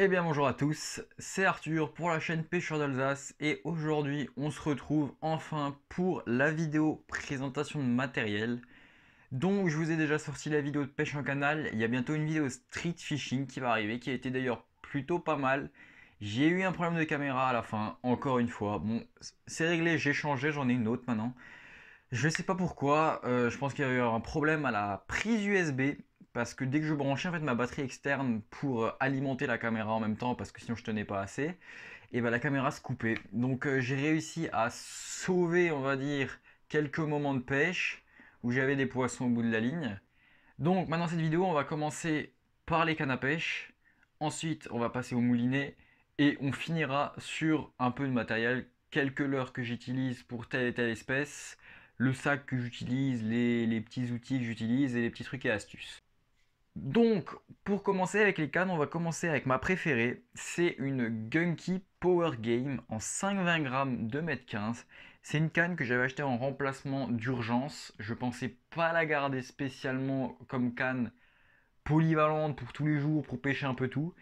Eh bien bonjour à tous, c'est Arthur pour la chaîne pêcheurs d'Alsace et aujourd'hui on se retrouve enfin pour la vidéo présentation de matériel. dont je vous ai déjà sorti la vidéo de pêche en canal, il y a bientôt une vidéo street fishing qui va arriver qui a été d'ailleurs plutôt pas mal. J'ai eu un problème de caméra à la fin, encore une fois. Bon, c'est réglé, j'ai changé, j'en ai une autre maintenant. Je sais pas pourquoi, euh, je pense qu'il y a eu un problème à la prise USB parce que dès que je branchais en fait ma batterie externe pour euh, alimenter la caméra en même temps parce que sinon je tenais pas assez, et ben la caméra se coupait. Donc euh, j'ai réussi à sauver on va dire quelques moments de pêche où j'avais des poissons au bout de la ligne. Donc maintenant cette vidéo on va commencer par les cannes à pêche, ensuite on va passer au moulinet et on finira sur un peu de matériel, quelques leurres que j'utilise pour telle et telle espèce, le sac que j'utilise, les, les, petits outils que j'utilise et les petits trucs et astuces. Donc, pour commencer avec les cannes, on va commencer avec ma préférée. C'est une Gunky Power Game en 5,20 grammes, de m 15 C'est une canne que j'avais achetée en remplacement d'urgence. Je pensais pas la garder spécialement comme canne polyvalente pour tous les jours, pour pêcher un peu tout.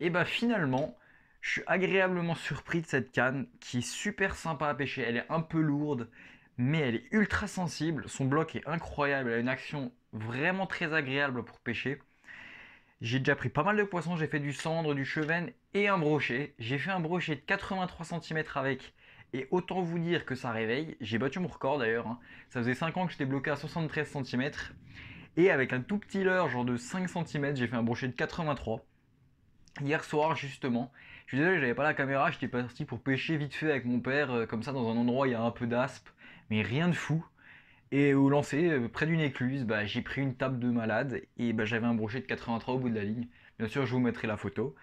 Et bah finalement, je suis agréablement surpris de cette canne qui est super sympa à pêcher. Elle est un peu lourde, mais elle est ultra sensible. Son bloc est incroyable, elle a une action vraiment très agréable pour pêcher. J'ai déjà pris pas mal de poissons, j'ai fait du cendre, du chevenne et un brochet. J'ai fait un brochet de 83 cm avec. Et autant vous dire que ça réveille. J'ai battu mon record d'ailleurs. Hein. Ça faisait 5 ans que j'étais bloqué à 73 cm. Et avec un tout petit leurre, genre de 5 cm, j'ai fait un brochet de 83. Hier soir, justement, je suis désolé, j'avais pas la caméra, j'étais parti pour pêcher vite fait avec mon père, euh, comme ça, dans un endroit il y a un peu d'aspe, mais rien de fou. Et au lancer, euh, près d'une écluse, bah, j'ai pris une table de malade et bah, j'avais un brochet de 83 au bout de la ligne. Bien sûr, je vous mettrai la photo.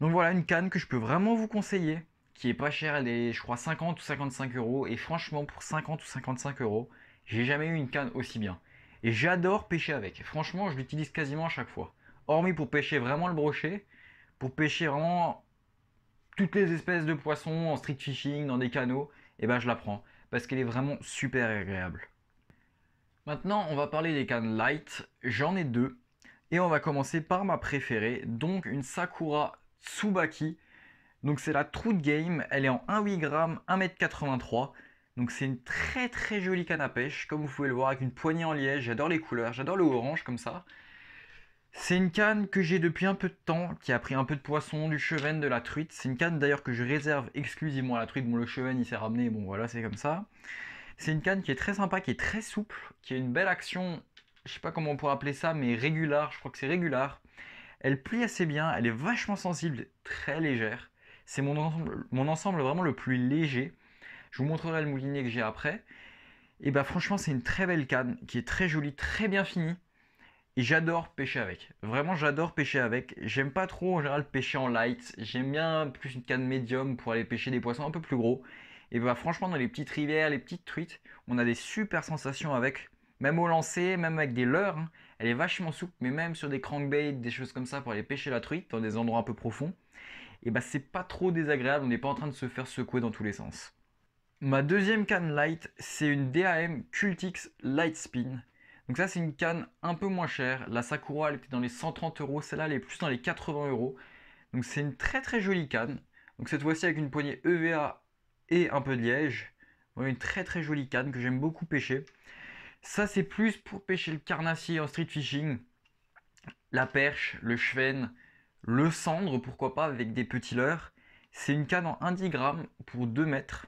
Donc voilà, une canne que je peux vraiment vous conseiller, qui est pas chère, elle est je crois 50 ou 55 euros. Et franchement, pour 50 ou 55 euros, j'ai jamais eu une canne aussi bien. Et j'adore pêcher avec. Franchement, je l'utilise quasiment à chaque fois. Hormis pour pêcher vraiment le brochet, pour pêcher vraiment toutes les espèces de poissons en street fishing, dans des canaux, et ben je la prends. Parce qu'elle est vraiment super agréable. Maintenant, on va parler des cannes light. J'en ai deux. Et on va commencer par ma préférée, donc une Sakura Tsubaki. Donc c'est la Trout Game, elle est en 1,8 g, 1m83. Donc c'est une très très jolie canne à pêche, comme vous pouvez le voir, avec une poignée en liège. J'adore les couleurs, j'adore le orange comme ça. C'est une canne que j'ai depuis un peu de temps, qui a pris un peu de poisson, du chevenne, de la truite. C'est une canne d'ailleurs que je réserve exclusivement à la truite. Bon, le chevenne il s'est ramené, bon voilà, c'est comme ça. C'est une canne qui est très sympa, qui est très souple, qui a une belle action, je sais pas comment on pourrait appeler ça, mais régular, je crois que c'est régular. Elle plie assez bien, elle est vachement sensible, très légère. C'est mon ensemble, vraiment le plus léger. Je vous montrerai le moulinier que j'ai après. Et bah franchement, c'est une très belle canne, qui est très jolie, très bien finie. Et j'adore pêcher avec. Vraiment, j'adore pêcher avec. J'aime pas trop en général pêcher en light. J'aime bien plus une canne médium pour aller pêcher des poissons un peu plus gros. Et bah franchement, dans les petites rivières, les petites truites, on a des super sensations avec, même au lancer, même avec des leurres. Hein, elle est vachement souple, mais même sur des crankbaits, des choses comme ça pour aller pêcher la truite dans des endroits un peu profonds, et bah c'est pas trop désagréable, on n'est pas en train de se faire secouer dans tous les sens. Ma deuxième canne light, c'est une DAM Cultix Light Spin. Donc ça c'est une canne un peu moins chère, la Sakura elle était dans les 130 euros, celle-là elle est plus dans les 80 euros. Donc c'est une très très jolie canne. Donc cette fois-ci avec une poignée EVA et un peu de liège. une très très jolie canne que j'aime beaucoup pêcher. Ça c'est plus pour pêcher le carnassier en street fishing, la perche, le cheven le cendre, pourquoi pas, avec des petits leurres. C'est une canne en 10 grammes pour 2 mètres,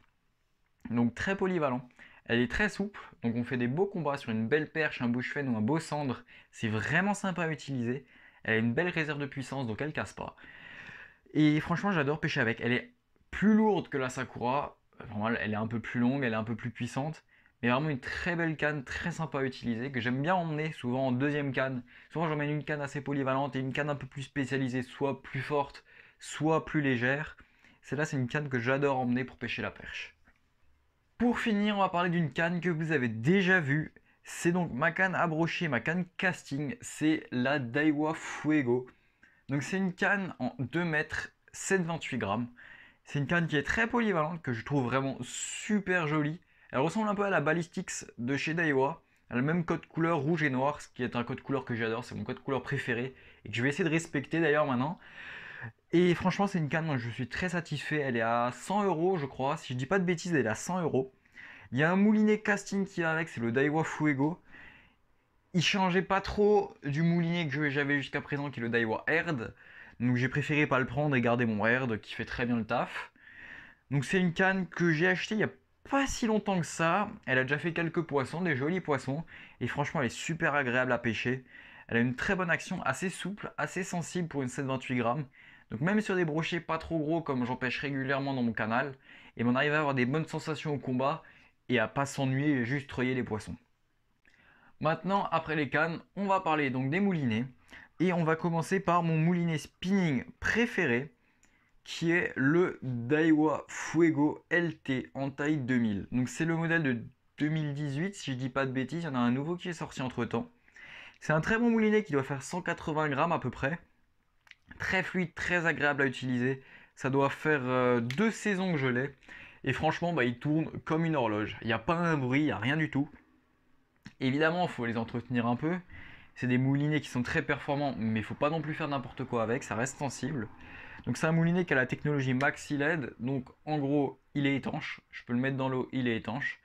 donc très polyvalent. Elle est très souple, donc on fait des beaux combats sur une belle perche, un beau cheven ou un beau cendre. C'est vraiment sympa à utiliser. Elle a une belle réserve de puissance, donc elle casse pas. Et franchement, j'adore pêcher avec. Elle est plus lourde que la Sakura. elle est un peu plus longue, elle est un peu plus puissante. Mais vraiment une très belle canne, très sympa à utiliser, que j'aime bien emmener souvent en deuxième canne. Souvent j'emmène une canne assez polyvalente et une canne un peu plus spécialisée, soit plus forte, soit plus légère. Celle-là c'est une canne que j'adore emmener pour pêcher la perche. Pour finir, on va parler d'une canne que vous avez déjà vue. C'est donc ma canne à brocher, ma canne casting, c'est la Daiwa Fuego. Donc c'est une canne en 2 mètres, 7,28 grammes. C'est une canne qui est très polyvalente, que je trouve vraiment super jolie. Elle ressemble un peu à la Ballistics de chez Daiwa. Elle a le même code couleur rouge et noir, ce qui est un code couleur que j'adore, c'est mon code couleur préféré, et que je vais essayer de respecter d'ailleurs maintenant. Et franchement, c'est une canne, dont je suis très satisfait. Elle est à 100 euros, je crois. Si je dis pas de bêtises, elle est à 100 euros. Il y a un moulinet casting qui est avec, c'est le Daiwa Fuego. Il changeait pas trop du moulinet que j'avais jusqu'à présent, qui est le Daiwa Herd. Donc j'ai préféré pas le prendre et garder mon Herd qui fait très bien le taf. Donc c'est une canne que j'ai achetée il y a pas si longtemps que ça. Elle a déjà fait quelques poissons, des jolis poissons. Et franchement, elle est super agréable à pêcher. Elle a une très bonne action, assez souple, assez sensible pour une 7,28 28 grammes. Donc même sur des brochets pas trop gros comme j'en pêche régulièrement dans mon canal, et on arrive à avoir des bonnes sensations au combat et à pas s'ennuyer et juste treuiller les poissons. Maintenant, après les cannes, on va parler donc des moulinets. Et on va commencer par mon moulinet spinning préféré qui est le Daiwa Fuego LT en taille 2000. Donc c'est le modèle de 2018 si je dis pas de bêtises, il y en a un nouveau qui est sorti entre temps. C'est un très bon moulinet qui doit faire 180 grammes à peu près. Très fluide, très agréable à utiliser. Ça doit faire euh, deux saisons que je l'ai. Et franchement, bah, il tourne comme une horloge. Il n'y a pas un bruit, il n'y a rien du tout. Évidemment, il faut les entretenir un peu. C'est des moulinets qui sont très performants, mais il faut pas non plus faire n'importe quoi avec, ça reste sensible. Donc c'est un moulinet qui a la technologie Maxi LED, donc en gros il est étanche, je peux le mettre dans l'eau, il est étanche.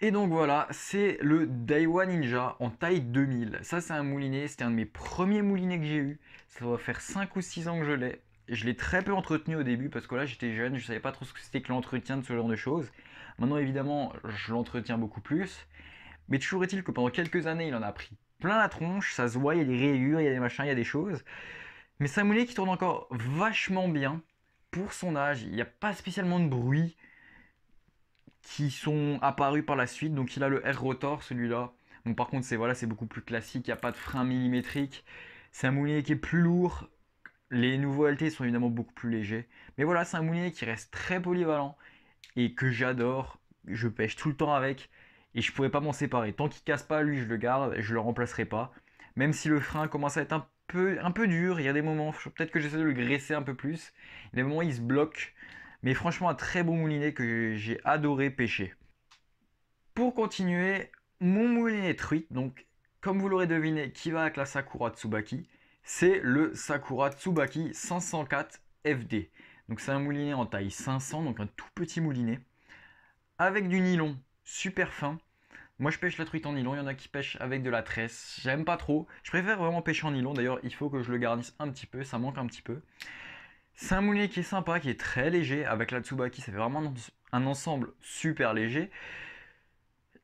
Et donc voilà, c'est le Daiwa Ninja en taille 2000. Ça c'est un moulinet, c'était un de mes premiers moulinets que j'ai eu. Ça doit faire 5 ou 6 ans que je l'ai. Je l'ai très peu entretenu au début parce que là j'étais jeune, je ne savais pas trop ce que c'était que l'entretien de ce genre de choses. Maintenant évidemment je l'entretiens beaucoup plus. Mais toujours est-il que pendant quelques années il en a pris plein la tronche, ça se voit, il y a des rayures, il y a des machins, il y a des choses. Mais c'est un moulinet qui tourne encore vachement bien pour son âge. Il n'y a pas spécialement de bruit qui sont apparus par la suite. Donc il a le R rotor celui-là. par contre c'est voilà, c'est beaucoup plus classique, il n'y a pas de frein millimétrique. C'est un moulinet qui est plus lourd. Les nouveaux LT sont évidemment beaucoup plus légers. Mais voilà, c'est un moulinet qui reste très polyvalent et que j'adore. Je pêche tout le temps avec et je pourrais pas m'en séparer. Tant qu'il casse pas, lui, je le garde, je le remplacerai pas. Même si le frein commence à être un peu, un peu dur, il y a des moments, peut-être que j'essaie de le graisser un peu plus. Il y a des moments où il se bloque. Mais franchement, un très bon moulinet que j'ai adoré pêcher. Pour continuer, mon moulinet truite, donc comme vous l'aurez deviné, qui va avec la Sakura Tsubaki, c'est le Sakura Tsubaki 504 FD. Donc c'est un moulinet en taille 500, donc un tout petit moulinet, avec du nylon super fin. Moi je pêche la truite en nylon, il y en a qui pêchent avec de la tresse, j'aime pas trop. Je préfère vraiment pêcher en nylon, d'ailleurs il faut que je le garnisse un petit peu, ça manque un petit peu. C'est un moulinet qui est sympa, qui est très léger, avec la Tsubaki ça fait vraiment un ensemble super léger.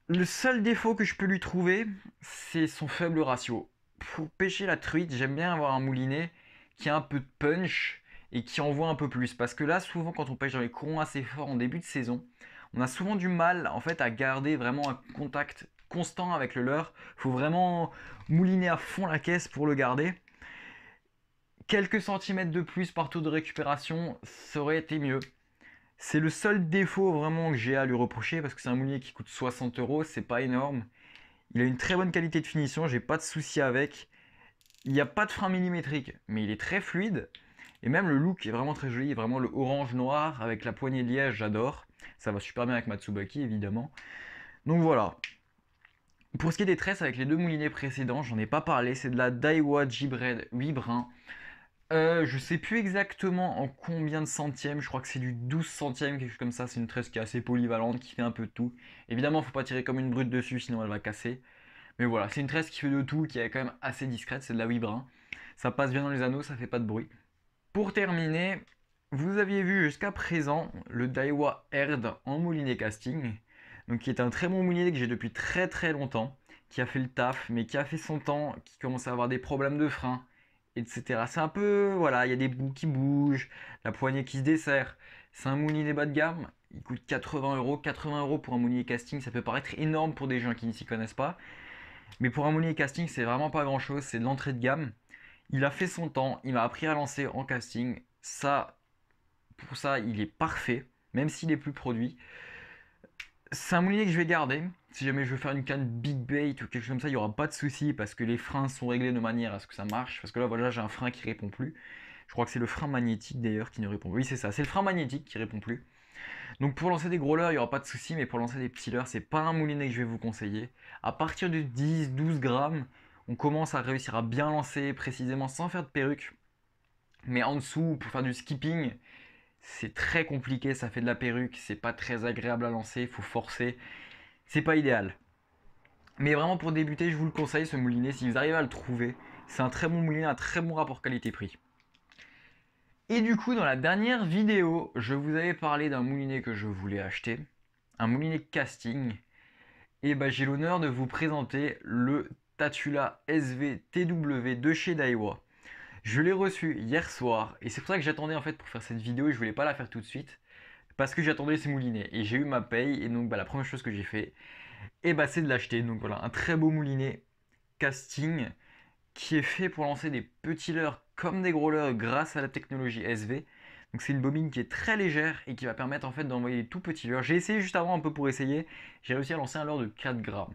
Le seul défaut que je peux lui trouver, c'est son faible ratio. Pour pêcher la truite, j'aime bien avoir un moulinet qui a un peu de punch et qui envoie un peu plus. Parce que là, souvent, quand on pêche dans les courants assez forts en début de saison, on a souvent du mal en fait à garder vraiment un contact constant avec le leurre. Faut vraiment mouliner à fond la caisse pour le garder. Quelques centimètres de plus par taux de récupération, ça aurait été mieux. C'est le seul défaut vraiment que j'ai à lui reprocher parce que c'est un moulinet qui coûte 60 euros, c'est pas énorme. Il a une très bonne qualité de finition, j'ai pas de souci avec. Il n'y a pas de frein millimétrique, mais il est très fluide. Et même le look est vraiment très joli, vraiment le orange noir avec la poignée de liège, j'adore. Ça va super bien avec Matsubaki, évidemment. Donc voilà. Pour ce qui est des tresses, avec les deux moulinets précédents, j'en ai pas parlé. C'est de la Daiwa J-Bread 8 brins. Euh, je sais plus exactement en combien de centièmes, je crois que c'est du 12 centièmes, quelque chose comme ça, c'est une tresse qui est assez polyvalente, qui fait un peu de tout. Évidemment, faut pas tirer comme une brute dessus, sinon elle va casser. Mais voilà, c'est une tresse qui fait de tout, qui est quand même assez discrète, c'est de la 8 brins. Ça passe bien dans les anneaux, ça fait pas de bruit. Pour terminer, vous aviez vu jusqu'à présent le Daiwa Herd en moulinet casting, donc qui est un très bon moulinet que j'ai depuis très très longtemps, qui a fait le taf, mais qui a fait son temps, qui commence à avoir des problèmes de frein, etc. C'est un peu, voilà, il y a des bouts qui bougent, la poignée qui se dessert. C'est un moulinet bas de gamme, il coûte 80 euros. 80 euros pour un moulinet casting, ça peut paraître énorme pour des gens qui ne s'y connaissent pas, mais pour un moulinet casting, c'est vraiment pas grand chose, c'est de l'entrée de gamme. Il a fait son temps, il m'a appris à lancer en casting. Ça, pour ça, il est parfait, même s'il est plus produit. C'est un moulinet que je vais garder. Si jamais je veux faire une canne big bait ou quelque chose comme ça, il n'y aura pas de souci parce que les freins sont réglés de manière à ce que ça marche. Parce que là, voilà, j'ai un frein qui répond plus. Je crois que c'est le frein magnétique d'ailleurs qui ne répond plus. Oui, c'est ça, c'est le frein magnétique qui répond plus. Donc pour lancer des gros leurres, il n'y aura pas de souci, mais pour lancer des petits leurres, c'est pas un moulinet que je vais vous conseiller. À partir de 10-12 grammes, on commence à réussir à bien lancer précisément sans faire de perruque. Mais en dessous, pour faire du skipping, c'est très compliqué, ça fait de la perruque, c'est pas très agréable à lancer, il faut forcer, c'est pas idéal. Mais vraiment pour débuter, je vous le conseille ce moulinet, si vous arrivez à le trouver, c'est un très bon moulinet, un très bon rapport qualité-prix. Et du coup, dans la dernière vidéo, je vous avais parlé d'un moulinet que je voulais acheter, un moulinet casting, et bah, j'ai l'honneur de vous présenter le Tatula SVTW de chez Daiwa. Je l'ai reçu hier soir et c'est pour ça que j'attendais en fait pour faire cette vidéo et je voulais pas la faire tout de suite parce que j'attendais ces moulinets et j'ai eu ma paye et donc bah, la première chose que j'ai fait et eh bah, c'est de l'acheter. Donc voilà, un très beau moulinet casting qui est fait pour lancer des petits leurres comme des gros leurres grâce à la technologie SV. Donc c'est une bobine qui est très légère et qui va permettre en fait d'envoyer des tout petits leurres. J'ai essayé juste avant un peu pour essayer, j'ai réussi à lancer un leurre de 4 grammes.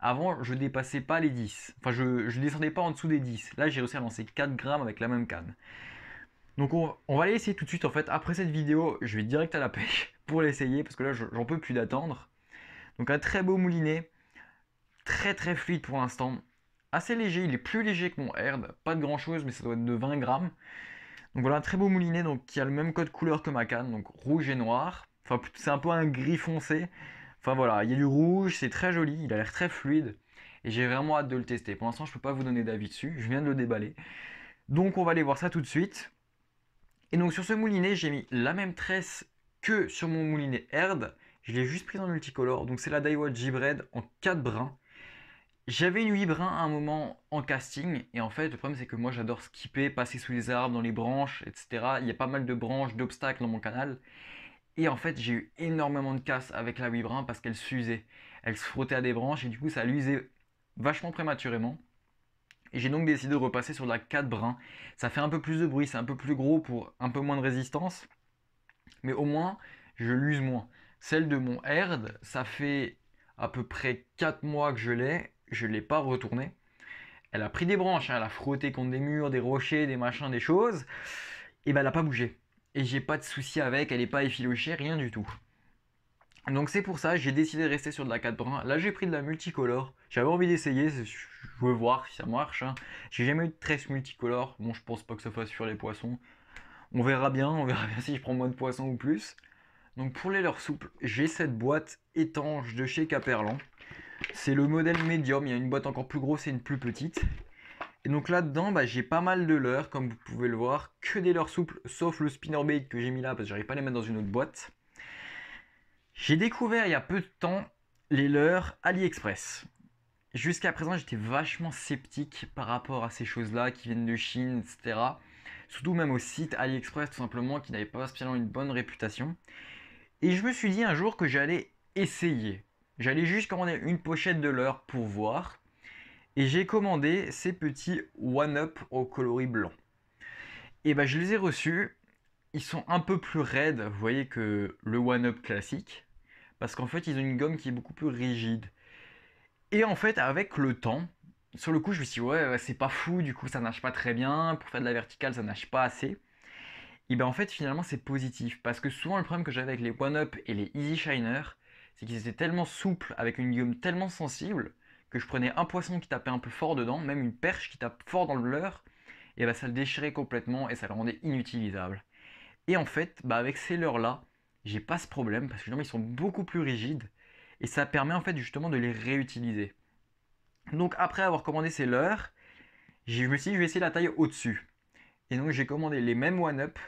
Avant, je dépassais pas les 10. Enfin, je ne descendais pas en dessous des 10. Là, j'ai réussi à lancer 4 grammes avec la même canne. Donc on, va aller essayer tout de suite en fait. Après cette vidéo, je vais direct à la pêche pour l'essayer parce que là j'en peux plus d'attendre. Donc un très beau moulinet, très très fluide pour l'instant, assez léger, il est plus léger que mon herd, pas de grand chose mais ça doit être de 20 grammes. Donc voilà un très beau moulinet donc, qui a le même code couleur que ma canne, donc rouge et noir. Enfin c'est un peu un gris foncé, Enfin voilà, il y a du rouge, c'est très joli, il a l'air très fluide. Et j'ai vraiment hâte de le tester. Pour l'instant, je ne peux pas vous donner d'avis dessus, je viens de le déballer. Donc on va aller voir ça tout de suite. Et donc sur ce moulinet, j'ai mis la même tresse que sur mon moulinet Herd. Je l'ai juste pris en multicolore. Donc c'est la Daiwa G-Bread en 4 brins. J'avais une 8 brins à un moment en casting. Et en fait, le problème c'est que moi j'adore skipper, passer sous les arbres, dans les branches, etc. Il y a pas mal de branches, d'obstacles dans mon canal. Et en fait, j'ai eu énormément de casse avec la brun hein, parce qu'elle s'usait. Elle se frottait à des branches et du coup, ça l'usait vachement prématurément. Et j'ai donc décidé de repasser sur la 4 brins. Ça fait un peu plus de bruit, c'est un peu plus gros pour un peu moins de résistance. Mais au moins, je l'use moins. Celle de mon Herd, ça fait à peu près 4 mois que je l'ai. Je ne l'ai pas retournée. Elle a pris des branches, hein, elle a frotté contre des murs, des rochers, des machins, des choses. Et ben elle n'a pas bougé et j'ai pas de souci avec, elle n'est pas effilochée, rien du tout. Donc c'est pour ça, j'ai décidé de rester sur de la 4 brins. Là j'ai pris de la multicolore, j'avais envie d'essayer, je veux voir si ça marche. Hein. J'ai jamais eu de tresse multicolore, bon je pense pas que ça fasse sur les poissons. On verra bien, on verra bien si je prends moins de poissons ou plus. Donc pour les leurs souples, j'ai cette boîte étanche de chez Caperlan. C'est le modèle médium, il y a une boîte encore plus grosse et une plus petite. Et donc là-dedans, bah, j'ai pas mal de leurres, comme vous pouvez le voir, que des leurres souples, sauf le Spinnerbait que j'ai mis là parce que j'arrive pas à les mettre dans une autre boîte. J'ai découvert il y a peu de temps les leurres AliExpress. Jusqu'à présent, j'étais vachement sceptique par rapport à ces choses-là qui viennent de Chine, etc. Surtout même au site AliExpress, tout simplement, qui n'avait pas spécialement une bonne réputation. Et je me suis dit un jour que j'allais essayer. J'allais juste commander une pochette de leurre pour voir. Et j'ai commandé ces petits One Up au coloris blanc. Et ben je les ai reçus. Ils sont un peu plus raides, vous voyez, que le One Up classique. Parce qu'en fait, ils ont une gomme qui est beaucoup plus rigide. Et en fait, avec le temps, sur le coup, je me suis dit, ouais, c'est pas fou, du coup, ça nage pas très bien. Pour faire de la verticale, ça nage pas assez. Et bien en fait, finalement, c'est positif. Parce que souvent, le problème que j'avais avec les One Up et les Easy Shiner, c'est qu'ils étaient tellement souples, avec une gomme tellement sensible, que je prenais un poisson qui tapait un peu fort dedans, même une perche qui tape fort dans le leurre, et bah ça le déchirait complètement et ça le rendait inutilisable. Et en fait, bah avec ces leurres-là, j'ai pas ce problème parce que finalement, ils sont beaucoup plus rigides et ça permet en fait justement de les réutiliser. Donc après avoir commandé ces leurres, je me suis dit je vais essayer la taille au-dessus. Et donc j'ai commandé les mêmes one-up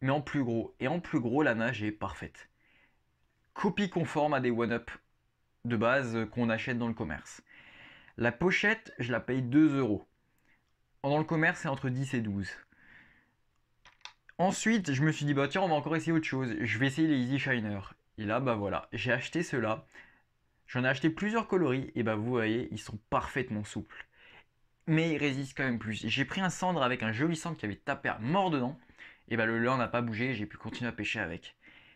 mais en plus gros. Et en plus gros, la nage est parfaite. Copie conforme à des one-up de base qu'on achète dans le commerce. La pochette, je la paye 2 euros. Dans le commerce, c'est entre 10 et 12. Ensuite, je me suis dit, bah tiens, on va encore essayer autre chose. Je vais essayer les Easy Shiner. Et là, bah voilà, j'ai acheté ceux-là. J'en ai acheté plusieurs coloris. Et bah vous voyez, ils sont parfaitement souples. Mais ils résistent quand même plus. J'ai pris un cendre avec un joli cendre qui avait tapé à mort dedans. Et bah le leur n'a pas bougé, j'ai pu continuer à pêcher avec.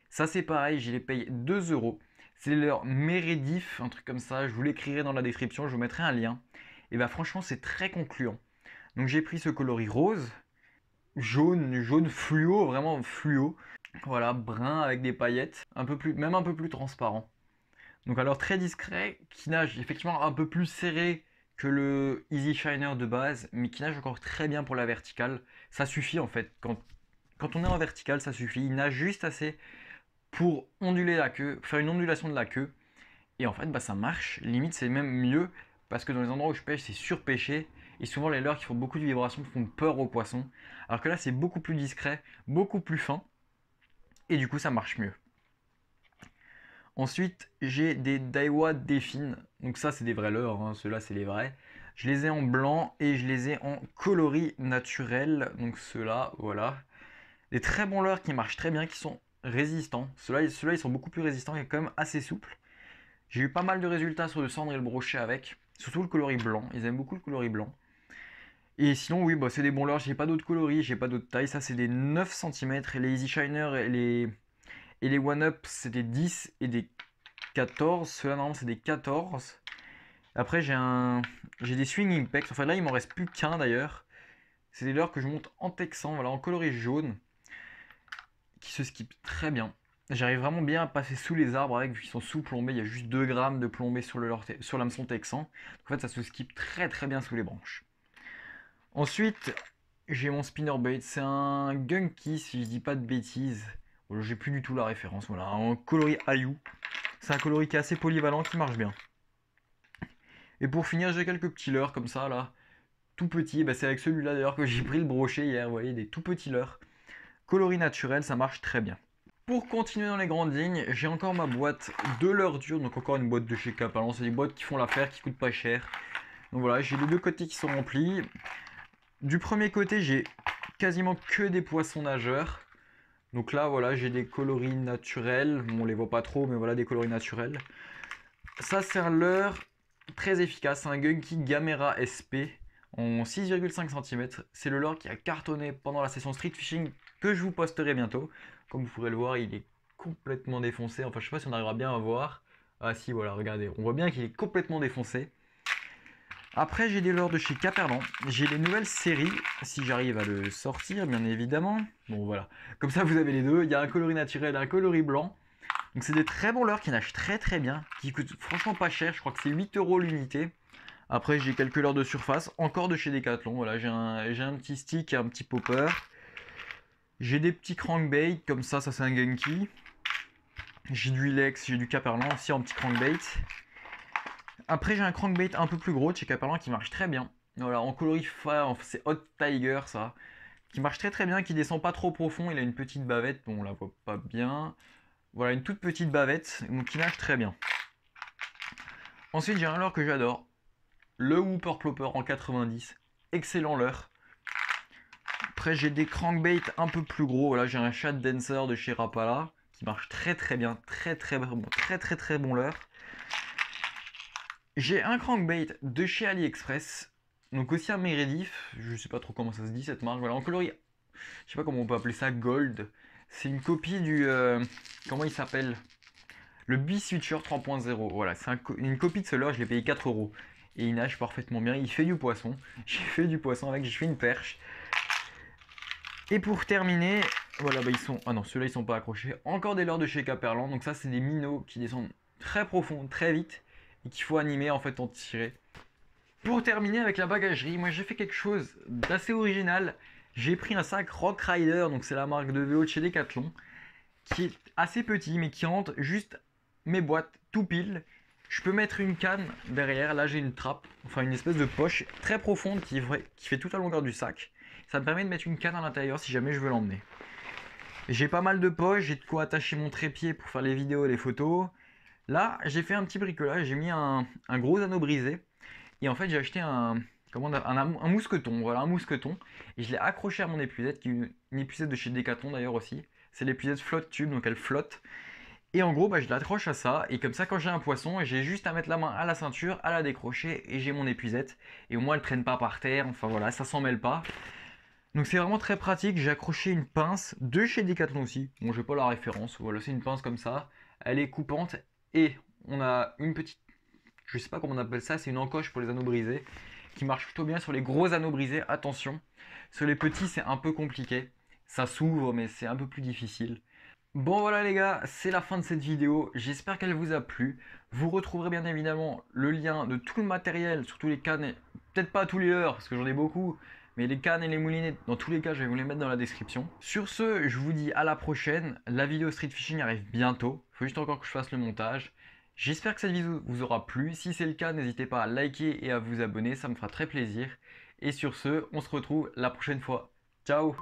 Ça c'est pareil, je les paye 2 euros. C'est leur Méridif, un truc comme ça. Je vous l'écrirai dans la description, je vous mettrai un lien. Et bah franchement, c'est très concluant. Donc j'ai pris ce coloris rose, jaune, jaune fluo, vraiment fluo. Voilà, brun avec des paillettes, un peu plus, même un peu plus transparent. Donc alors très discret, qui nage effectivement un peu plus serré que le Easy Shiner de base, mais qui nage encore très bien pour la verticale. Ça suffit en fait, quand, quand on est en verticale, ça suffit. Il nage juste assez pour onduler la queue, faire une ondulation de la queue. Et en fait, bah, ça marche. Limite, c'est même mieux parce que dans les endroits où je pêche, c'est surpêché. Et souvent, les leurres qui font beaucoup de vibrations font peur aux poissons. Alors que là, c'est beaucoup plus discret, beaucoup plus fin. Et du coup, ça marche mieux. Ensuite, j'ai des Daiwa Define. Donc ça, c'est des vrais leurres. Hein. Ceux-là, c'est les vrais. Je les ai en blanc et je les ai en coloris naturel. Donc ceux-là, voilà. Des très bons leurres qui marchent très bien, qui sont résistants. Ceux-là, ils sont beaucoup plus résistants et quand même assez souples. J'ai eu pas mal de résultats sur le cendre et le brochet avec. Surtout le coloris blanc. Ils aiment beaucoup le coloris blanc. Et sinon, oui, bah, c'est des bons leurres, J'ai pas d'autres coloris, j'ai pas d'autres tailles. Ça, c'est des 9 cm. Les Easy Shiner et les, et les One Up, c'est des 10 et des 14. Ceux-là, normalement, c'est des 14. Après, j'ai un... j'ai des Swing Impacts. Enfin, là, il m'en reste plus qu'un d'ailleurs. C'est des leurs que je monte en texan, voilà, en coloris jaune qui se skippe très bien. J'arrive vraiment bien à passer sous les arbres avec, vu qu'ils sont sous-plombés, il y a juste 2 grammes de plombé sur l'hameçon texan. en fait, ça se skippe très très bien sous les branches. Ensuite, j'ai mon spinnerbait, c'est un gunky si je dis pas de bêtises. J'ai plus du tout la référence, voilà, un coloris ayu, C'est un coloris qui est assez polyvalent, qui marche bien. Et pour finir, j'ai quelques petits leurres comme ça, là. Tout petits, bah, c'est avec celui-là d'ailleurs que j'ai pris le brochet hier, vous voyez, des tout petits leurres. Coloris naturel, ça marche très bien. Pour continuer dans les grandes lignes, j'ai encore ma boîte de l'heure dure, donc encore une boîte de chez Capalon, c'est des boîtes qui font l'affaire, qui coûtent pas cher. Donc voilà, j'ai les deux côtés qui sont remplis. Du premier côté, j'ai quasiment que des poissons nageurs. Donc là, voilà, j'ai des coloris naturels. on les voit pas trop, mais voilà, des coloris naturels. Ça sert l'heure, très efficace, un Gunky Gamera SP en 6,5 cm. C'est le leurre qui a cartonné pendant la session Street Fishing que je vous posterai bientôt. Comme vous pourrez le voir, il est complètement défoncé. Enfin, je sais pas si on arrivera bien à voir. Ah si, voilà, regardez. On voit bien qu'il est complètement défoncé. Après, j'ai des leurs de chez Caperlan. J'ai les nouvelles séries, si j'arrive à le sortir, bien évidemment. Bon, voilà. Comme ça, vous avez les deux. Il y a un coloris naturel, un coloris blanc. Donc, c'est des très bons leurs qui nagent très très bien, qui coûtent franchement pas cher. Je crois que c'est 8 euros l'unité. Après, j'ai quelques leurs de surface, encore de chez Decathlon. Voilà, j'ai un, un, petit stick, un petit popper. J'ai des petits crankbait, comme ça, ça c'est un Genki. J'ai du Lex, j'ai du Caperlan aussi en petit crankbait. Après j'ai un crankbait un peu plus gros de chez Caperlan qui marche très bien. Voilà, en fa c'est Hot Tiger ça. Qui marche très très bien, qui descend pas trop profond, il a une petite bavette, bon on la voit pas bien. Voilà, une toute petite bavette, donc qui marche très bien. Ensuite j'ai un leurre que j'adore, le Whooper Plopper en 90. Excellent leurre. Après, j'ai des crankbaits un peu plus gros. Voilà j'ai un Chat Dancer de chez Rapala qui marche très très bien, très très bon, très très très bon leurre. J'ai un crankbait de chez AliExpress, donc aussi un Meredith, je sais pas trop comment ça se dit cette marque, voilà, en coloris, je sais pas comment on peut appeler ça, gold. C'est une copie du, euh, comment il s'appelle Le B-Switcher 3.0, voilà, c'est une copie de ce leurre, je l'ai payé 4 euros. Et il nage parfaitement bien, il fait du poisson, j'ai fait du poisson avec, je fait une perche. Et pour terminer, voilà, bah ils sont... Ah non, ceux-là, ils sont pas accrochés. Encore des lores de chez Caperlan. Donc ça, c'est des minots qui descendent très profond, très vite, et qu'il faut animer, en fait, en tirer. Pour terminer avec la bagagerie, moi, j'ai fait quelque chose d'assez original. J'ai pris un sac Rock Rider, donc c'est la marque de vélo de chez Decathlon, qui est assez petit, mais qui rentre juste mes boîtes tout pile. Je peux mettre une canne derrière. Là, j'ai une trappe, enfin une espèce de poche très profonde qui, qui fait toute la longueur du sac. Ça me permet de mettre une canne à l'intérieur si jamais je veux l'emmener. J'ai pas mal de poches, j'ai de quoi attacher mon trépied pour faire les vidéos et les photos. Là, j'ai fait un petit bricolage, j'ai mis un, gros anneau brisé. Et en fait, j'ai acheté un, comment un, mousqueton, voilà, un mousqueton. Et je l'ai accroché à mon épuisette, qui est une, épuisette de chez Decathlon d'ailleurs aussi. C'est l'épuisette flotte tube, donc elle flotte. Et en gros, bah, je l'accroche à ça, et comme ça, quand j'ai un poisson, j'ai juste à mettre la main à la ceinture, à la décrocher, et j'ai mon épuisette. Et au moins, elle traîne pas par terre, enfin voilà, ça s'en mêle pas. Donc c'est vraiment très pratique, j'ai accroché une pince de chez Decathlon aussi, bon je j'ai pas la référence, voilà c'est une pince comme ça, elle est coupante et on a une petite, je sais pas comment on appelle ça, c'est une encoche pour les anneaux brisés qui marche plutôt bien sur les gros anneaux brisés, attention, sur les petits c'est un peu compliqué, ça s'ouvre mais c'est un peu plus difficile. Bon voilà les gars, c'est la fin de cette vidéo, j'espère qu'elle vous a plu. Vous retrouverez bien évidemment le lien de tout le matériel, sur tous les cannes, peut-être pas tous les heures parce que j'en ai beaucoup, mais les cannes et les moulinets, dans tous les cas, je vais vous les mettre dans la description. Sur ce, je vous dis à la prochaine. La vidéo street fishing arrive bientôt. Il faut juste encore que je fasse le montage. J'espère que cette vidéo vous aura plu. Si c'est le cas, n'hésitez pas à liker et à vous abonner, ça me fera très plaisir. Et sur ce, on se retrouve la prochaine fois. Ciao